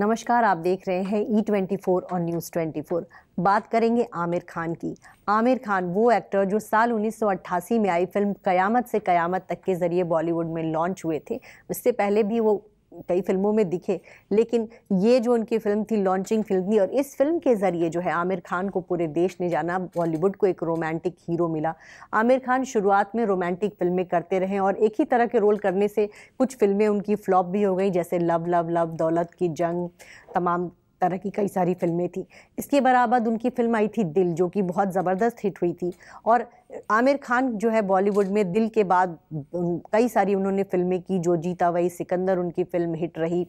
नमस्कार आप देख रहे हैं ई ट्वेंटी फोर और न्यूज़ ट्वेंटी फोर बात करेंगे आमिर खान की आमिर खान वो एक्टर जो साल 1988 में आई फिल्म कयामत से कयामत तक के ज़रिए बॉलीवुड में लॉन्च हुए थे उससे पहले भी वो कई फिल्मों में दिखे लेकिन ये जो उनकी फ़िल्म थी लॉन्चिंग फिल्म थी और इस फिल्म के ज़रिए जो है आमिर खान को पूरे देश ने जाना बॉलीवुड को एक रोमांटिक हीरो मिला आमिर खान शुरुआत में रोमांटिक फिल्में करते रहे और एक ही तरह के रोल करने से कुछ फिल्में उनकी फ्लॉप भी हो गई जैसे लव लव लव दौलत की जंग तमाम तरह की कई सारी फिल्में थी इसके बराबर उनकी फिल्म आई थी दिल जो कि बहुत ज़बरदस्त हिट हुई थी और आमिर खान जो है बॉलीवुड में दिल के बाद कई सारी उन्होंने फिल्में की जो जीता वही सिकंदर उनकी फ़िल्म हिट रही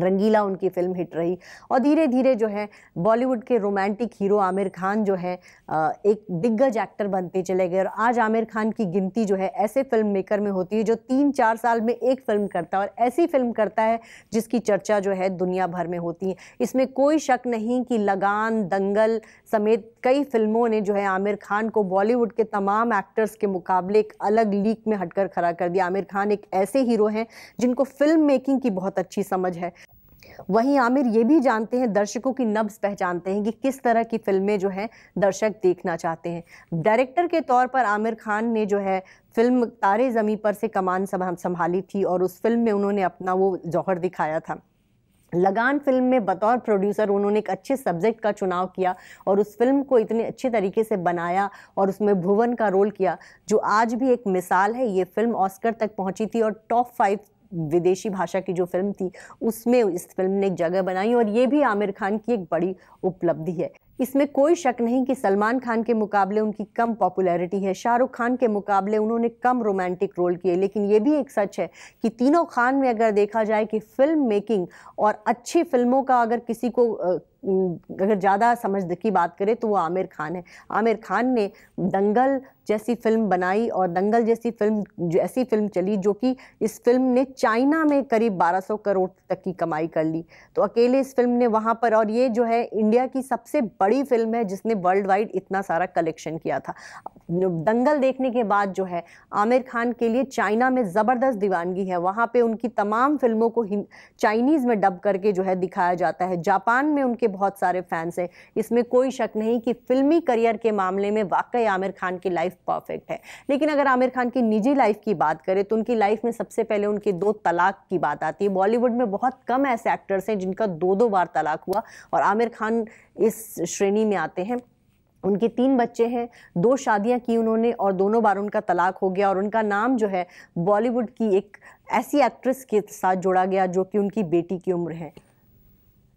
रंगीला उनकी फिल्म हिट रही और धीरे धीरे जो है बॉलीवुड के रोमांटिक हीरो आमिर खान जो है एक दिग्गज एक्टर बनते चले गए और आज आमिर खान की गिनती जो है ऐसे फिल्म मेकर में होती है जो तीन चार साल में एक फिल्म करता है और ऐसी फिल्म करता है जिसकी चर्चा जो है दुनिया भर में होती है इसमें कोई शक नहीं कि लगान दंगल समेत कई फिल्मों ने जो है आमिर खान को बॉलीवुड के तमाम एक्टर्स के मुकाबले एक अलग लीक में हटकर खड़ा कर दिया आमिर खान एक ऐसे हीरो हैं जिनको फिल्म मेकिंग की बहुत अच्छी समझ है वहीं आमिर ये भी जानते हैं दर्शकों की नब्स पहचानते हैं कि किस तरह की फिल्में जो हैं दर्शक देखना चाहते हैं डायरेक्टर के तौर पर आमिर खान ने जो है फिल्म तारे ज़मी पर से कमान संभाली थी और उस फिल्म में उन्होंने अपना वो जौहर दिखाया था लगान फिल्म में बतौर प्रोड्यूसर उन्होंने एक अच्छे सब्जेक्ट का चुनाव किया और उस फिल्म को इतने अच्छे तरीके से बनाया और उसमें भुवन का रोल किया जो आज भी एक मिसाल है ये फिल्म ऑस्कर तक पहुंची थी और टॉप फाइव विदेशी भाषा की जो फिल्म थी उसमें इस फिल्म ने एक जगह बनाई और ये भी आमिर खान की एक बड़ी उपलब्धि है इसमें कोई शक नहीं कि सलमान खान के मुकाबले उनकी कम पॉपुलैरिटी है शाहरुख खान के मुकाबले उन्होंने कम रोमांटिक रोल किए लेकिन ये भी एक सच है कि तीनों खान में अगर देखा जाए कि फिल्म मेकिंग और अच्छी फिल्मों का अगर किसी को अगर ज़्यादा समझ की बात करें तो वो आमिर खान है आमिर खान ने दंगल जैसी फिल्म बनाई और दंगल जैसी फिल्म जो ऐसी फिल्म चली जो कि इस फिल्म ने चाइना में करीब 1200 करोड़ तक की कमाई कर ली तो अकेले इस फिल्म ने वहाँ पर और ये जो है इंडिया की सबसे बड़ी फिल्म है जिसने वर्ल्ड वाइड इतना सारा कलेक्शन किया था दंगल देखने के बाद जो है आमिर खान के लिए चाइना में ज़बरदस्त दीवानगी है वहाँ पे उनकी तमाम फिल्मों को चाइनीज़ में डब करके जो है दिखाया जाता है जापान में उनके बहुत सारे फैंस हैं इसमें कोई शक नहीं कि फिल्मी करियर के मामले में वाकई आमिर खान की लाइफ परफेक्ट है लेकिन अगर आमिर खान की निजी लाइफ की बात करें तो उनकी लाइफ में सबसे पहले उनके दो तलाक की बात आती है बॉलीवुड में बहुत कम ऐसे एक्टर्स हैं जिनका दो दो बार तलाक हुआ और आमिर खान इस श्रेणी में आते हैं उनके तीन बच्चे हैं दो शादियां की उन्होंने और दोनों बार उनका तलाक हो गया और उनका नाम जो है बॉलीवुड की एक ऐसी एक्ट्रेस के साथ जोड़ा गया जो कि उनकी बेटी की उम्र है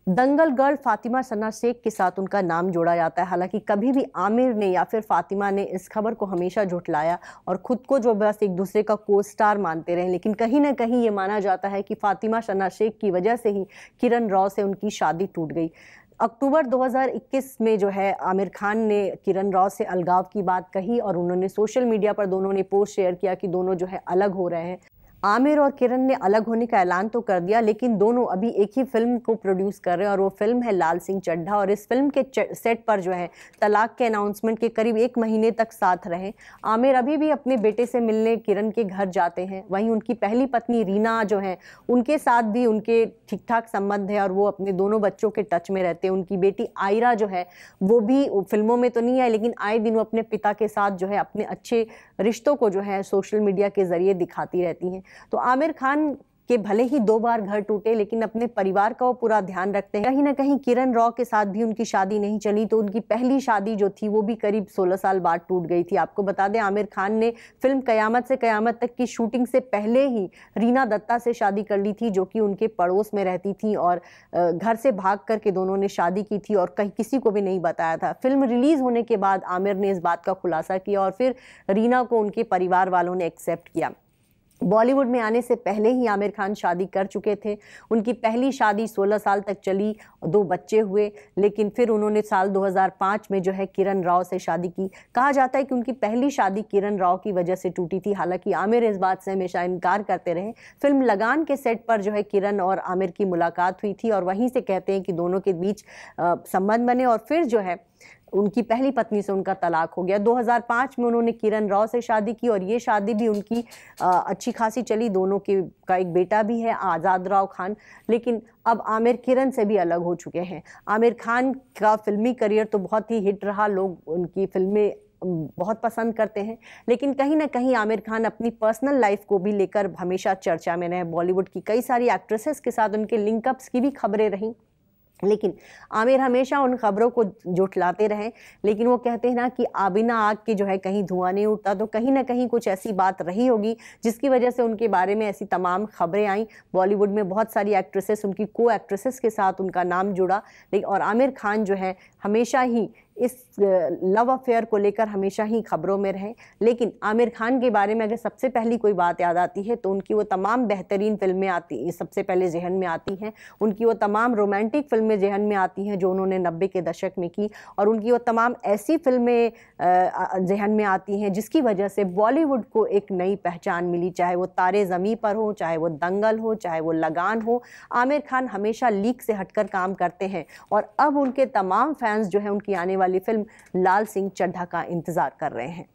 दंगल गर्ल फातिमा सना शेख के साथ उनका नाम जोड़ा जाता है हालांकि कभी भी आमिर ने या फिर फातिमा ने इस खबर को हमेशा झुठलाया और ख़ुद को जो बस एक दूसरे का को स्टार मानते रहे लेकिन कहीं ना कहीं ये माना जाता है कि फ़ातिमा सना शेख की वजह से ही किरण राव से उनकी शादी टूट गई अक्टूबर 2021 में जो है आमिर खान ने किरण राव से अलगाव की बात कही और उन्होंने सोशल मीडिया पर दोनों ने पोस्ट शेयर किया कि दोनों जो है अलग हो रहे हैं आमिर और किरण ने अलग होने का ऐलान तो कर दिया लेकिन दोनों अभी एक ही फिल्म को प्रोड्यूस कर रहे हैं और वो फिल्म है लाल सिंह चड्ढा और इस फिल्म के सेट पर जो है तलाक के अनाउंसमेंट के करीब एक महीने तक साथ रहे आमिर अभी भी अपने बेटे से मिलने किरण के घर जाते हैं वहीं उनकी पहली पत्नी रीना जो है उनके साथ भी उनके ठीक ठाक संबंध है और वो अपने दोनों बच्चों के टच में रहते हैं उनकी बेटी आयरा जो है वो भी फिल्मों में तो नहीं आई लेकिन आए दिन वो अपने पिता के साथ जो है अपने अच्छे रिश्तों को जो है सोशल मीडिया के ज़रिए दिखाती रहती हैं तो आमिर खान के भले ही दो बार घर टूटे लेकिन अपने परिवार का वो पूरा ध्यान रखते हैं कहीं ना कहीं किरण रॉ के साथ भी उनकी शादी नहीं चली तो उनकी पहली शादी जो थी वो भी करीब 16 साल बाद टूट गई थी आपको बता दें आमिर खान ने फिल्म कयामत से कयामत तक की शूटिंग से पहले ही रीना दत्ता से शादी कर ली थी जो कि उनके पड़ोस में रहती थी और घर से भाग करके दोनों ने शादी की थी और कहीं किसी को भी नहीं बताया था फिल्म रिलीज़ होने के बाद आमिर ने इस बात का खुलासा किया और फिर रीना को उनके परिवार वालों ने एक्सेप्ट किया बॉलीवुड में आने से पहले ही आमिर खान शादी कर चुके थे उनकी पहली शादी 16 साल तक चली दो बच्चे हुए लेकिन फिर उन्होंने साल 2005 में जो है किरण राव से शादी की कहा जाता है कि उनकी पहली शादी किरण राव की वजह से टूटी थी हालांकि आमिर इस बात से हमेशा इनकार करते रहे फिल्म लगान के सेट पर जो है किरण और आमिर की मुलाकात हुई थी और वहीं से कहते हैं कि दोनों के बीच संबंध बने और फिर जो है उनकी पहली पत्नी से उनका तलाक हो गया 2005 में उन्होंने किरण राव से शादी की और ये शादी भी उनकी अच्छी खासी चली दोनों के का एक बेटा भी है आज़ाद राव खान लेकिन अब आमिर किरण से भी अलग हो चुके हैं आमिर खान का फिल्मी करियर तो बहुत ही हिट रहा लोग उनकी फिल्में बहुत पसंद करते हैं लेकिन कहीं ना कहीं आमिर खान अपनी पर्सनल लाइफ को भी लेकर हमेशा चर्चा में रहे बॉलीवुड की कई सारी एक्ट्रेसेस के साथ उनके लिंकअप्स की भी खबरें रहीं लेकिन आमिर हमेशा उन खबरों को जुटलाते रहे लेकिन वो कहते हैं ना कि आबिना आग के जो है कहीं धुआं नहीं उठता तो कहीं ना कहीं कुछ ऐसी बात रही होगी जिसकी वजह से उनके बारे में ऐसी तमाम खबरें आईं बॉलीवुड में बहुत सारी एक्ट्रेसेस उनकी को एक्ट्रेसेस के साथ उनका नाम जुड़ा लेकिन और आमिर खान जो है हमेशा ही इस लव अफेयर को लेकर हमेशा ही खबरों में रहें लेकिन आमिर खान के बारे में अगर सबसे पहली कोई बात याद आती है तो उनकी वो तमाम बेहतरीन फिल्में आती सबसे पहले जहन में आती हैं उनकी वो तमाम रोमांटिक फिल्में जहन में आती हैं जो उन्होंने नब्बे के दशक में की और उनकी वो तमाम ऐसी फिल्में जहन में आती हैं जिसकी वजह से बॉलीवुड को एक नई पहचान मिली चाहे वो तारे ज़मी पर हो चाहे वो दंगल हो चाहे वो लगान हो आमिर खान हमेशा लीक से हटकर काम करते हैं और अब उनके तमाम फैंस जो है उनकी आने वाली वाली फिल्म लाल सिंह चड्ढा का इंतजार कर रहे हैं